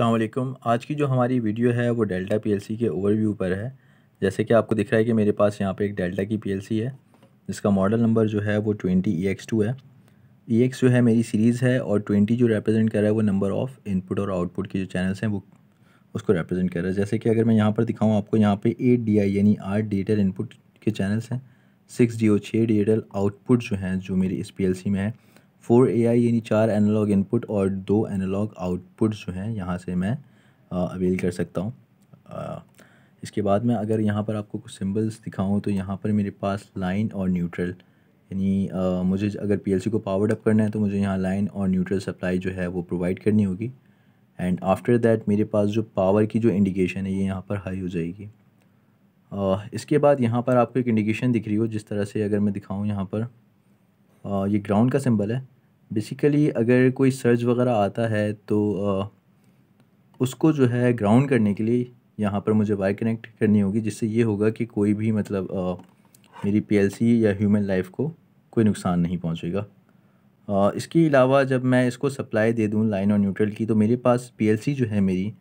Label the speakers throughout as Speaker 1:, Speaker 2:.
Speaker 1: अल्लाम आज की जो हमारी वीडियो है वो डेल्टा पीएलसी के ओवरव्यू पर है जैसे कि आपको दिख रहा है कि मेरे पास यहाँ पे एक डेल्टा की पीएलसी है जिसका मॉडल नंबर जो है वो twenty E e X two है ई e एक्स जो है मेरी सीरीज़ है और ट्वेंटी जो रिप्रेजेंट कर रहा है वो नंबर ऑफ़ इनपुट और आउटपुट के जो चैनल्स हैं वो उसको रिप्रेजेंट कर रहा है जैसे कि अगर मैं यहाँ पर दिखाऊँ आपको यहाँ पर एट डी आई यानी आठ डिजिटल इनपुट के चैनल्स हैं सिक्स डी ओ छः डिजिटल आउटपुट जो हैं जो मेरी इस पी में है फोर ए आई यानी चार एनालॉग इनपुट और दो एनालॉग आउटपुट जो हैं यहाँ से मैं अवेल कर सकता हूँ इसके बाद में अगर यहाँ पर आपको कुछ सिंबल्स दिखाऊँ तो यहाँ पर मेरे पास लाइन और न्यूट्रल यानी मुझे अगर पीएलसी को पावर्ड अप करना है तो मुझे यहाँ लाइन और न्यूट्रल सप्लाई जो है वो प्रोवाइड करनी होगी एंड आफ्टर दैट मेरे पास जो पावर की जो इंडिकेशन है ये यहाँ पर हाई हो जाएगी इसके बाद यहाँ पर आपको एक इंडिकेशन दिख रही हो जिस तरह से अगर मैं दिखाऊँ यहाँ पर आ, ये ग्राउंड का सिंबल है बेसिकली अगर कोई सर्च वगैरह आता है तो उसको जो है ग्राउंड करने के लिए यहाँ पर मुझे वाई कनेक्ट करनी होगी जिससे ये होगा कि कोई भी मतलब आ, मेरी पीएलसी या ह्यूमन लाइफ को कोई नुकसान नहीं पहुँचेगा इसके अलावा जब मैं इसको सप्लाई दे दूँ लाइन और न्यूट्रल की तो मेरे पास पीएलसी जो है मेरी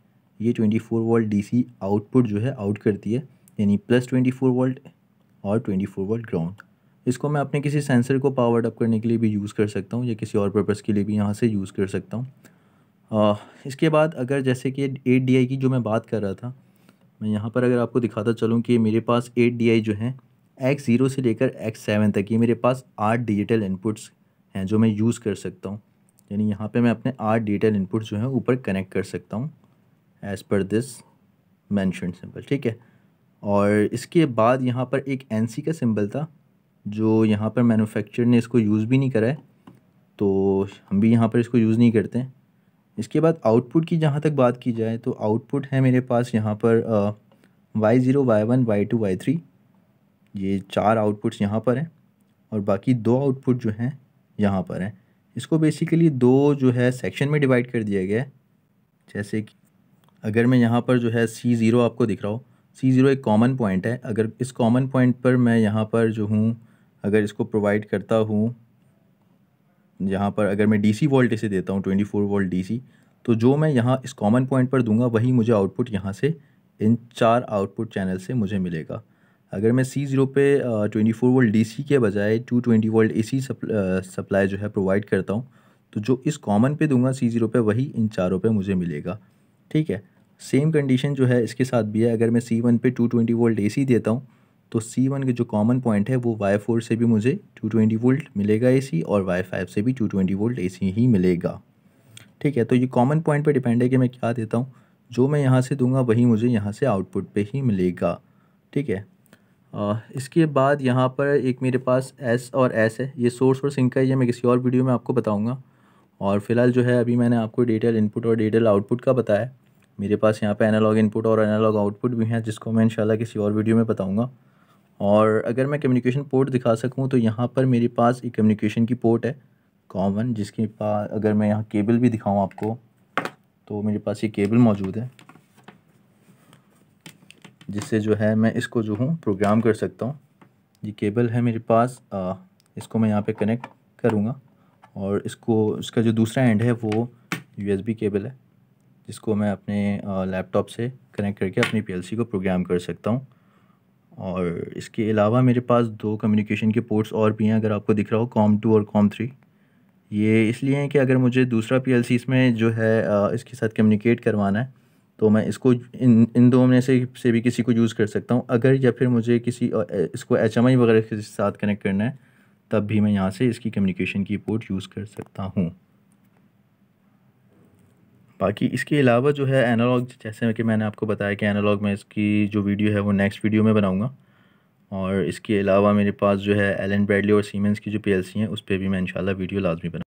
Speaker 1: ये twenty four volt D output जो है आउट करती है यानी प्लस ट्वेंटी फोर वोल्ट और ट्वेंटी फोर वोल्ट ग्राउंड इसको मैं अपने किसी सेंसर को पावर्ड अप करने के लिए भी यूज़ कर सकता हूँ या किसी और पर्पज़ के लिए भी यहाँ से यूज़ कर सकता हूँ इसके बाद अगर जैसे कि एट डी की जो मैं बात कर रहा था मैं यहाँ पर अगर आपको दिखाता चलूँ कि मेरे पास एट डी जो है एक्स ज़ीरो से लेकर एक्स सेवन तक ये मेरे पास आठ डिजिटल इनपुट्स हैं जो मैं यूज़ कर सकता हूँ यानी यहाँ पे मैं अपने आठ डिजिटल इनपुट जो हैं ऊपर कनेक्ट कर सकता हूँ as per this mention symbol ठीक है और इसके बाद यहाँ पर एक एन का सिंबल था जो यहाँ पर मैन्युफैक्चर ने इसको यूज़ भी नहीं करा है तो हम भी यहाँ पर इसको यूज़ नहीं करते इसके बाद आउटपुट की जहाँ तक बात की जाए तो आउटपुट है मेरे पास यहाँ पर Y zero Y one Y two Y three ये चार आउटपुट्स यहाँ पर हैं और बाकी दो आउटपुट जो हैं यहाँ पर हैं इसको बेसिकली दो जो है सेक्शन में डिवाइड कर दिया गया है जैसे कि अगर मैं यहाँ पर जो है सी ज़ीरो आपको दिख रहा हो सी ज़ीरो एक कॉमन पॉइंट है अगर इस कॉमन पॉइंट पर मैं यहाँ पर जो हूँ अगर इसको प्रोवाइड करता हूँ यहाँ पर अगर मैं डीसी वोल्ट इसे देता हूँ 24 वोल्ट डी तो जो मैं यहाँ इस कॉमन पॉइंट पर दूंगा वही मुझे आउटपुट यहाँ से इन चार आउटपुट चैनल से मुझे मिलेगा अगर मैं सी ज़ीरो पे twenty four volt D C के बजाय two twenty volt A C supply जो है प्रोवाइड करता हूँ तो जो इस कॉमन पे दूंगा सी ज़ीरो पे वही इन चारों पे मुझे मिलेगा ठीक है सेम कंडीशन जो है इसके साथ भी है अगर मैं सी वन पे two twenty volt A C देता हूँ तो सी वन के जो कॉमन पॉइंट है वो वाई फोर से भी मुझे टू ट्वेंटी वोल्ट मिलेगा ए सी और वाई फाइव से भी two twenty volt A C ही मिलेगा ठीक है तो ये कॉमन पॉइंट पे डिपेंड है कि मैं क्या देता हूँ जो मैं यहाँ से दूंगा वही मुझे यहाँ से आउटपुट पे ही मिलेगा ठीक है आ, इसके बाद यहाँ पर एक मेरे पास एस और एस है ये सोर्स और सिंक का ये मैं किसी और वीडियो में आपको बताऊँगा और फिलहाल जो है अभी मैंने आपको डिटेल इनपुट और डिटेल आउटपुट का बताया मेरे पास यहाँ पे एनालॉग इनपुट और एनालॉग आउटपुट भी हैं जिसको मैं इंशाल्लाह किसी और वीडियो में बताऊँगा और अगर मैं कम्युनिकेशन पोर्ट दिखा सकूँ तो यहाँ पर मेरे पास एक कम्युनिकेशन की पोर्ट है कॉमन जिसके पास अगर मैं यहाँ केबल भी दिखाऊँ आपको तो मेरे पास ये केबल मौजूद है जिससे जो है मैं इसको जो हूँ प्रोग्राम कर सकता हूँ ये केबल है मेरे पास आ, इसको मैं यहाँ पे कनेक्ट करूँगा और इसको इसका जो दूसरा एंड है वो यूएसबी केबल है जिसको मैं अपने लैपटॉप से कनेक्ट करके अपनी पीएलसी को प्रोग्राम कर सकता हूँ और इसके अलावा मेरे पास दो कम्युनिकेशन के पोर्ट्स और भी हैं अगर आपको दिख रहा हो कॉम टू और कॉम थ्री ये इसलिए हैं कि अगर मुझे दूसरा पी एल सी इसमें जो है इसके साथ कम्युनिकेट करवाना है तो मैं इसको इन इन दो में से से भी किसी को यूज़ कर सकता हूँ अगर या फिर मुझे किसी इसको एच एम आई वगैरह के साथ कनेक्ट करना है तब भी मैं यहाँ से इसकी कम्युनिकेशन की पोर्ट यूज़ कर सकता हूँ बाकी इसके अलावा जो है एनालॉग जैसे कि मैंने आपको बताया कि एनालॉग में इसकी जो वीडियो है वो नेक्स्ट वीडियो में बनाऊँगा और इसके अलावा मेरे पास जो है एलन ब्रैडली और सीमेंस की जो पी हैं उस पर भी मैं इंशाल्लाह वीडियो लाजमी बनाऊँगा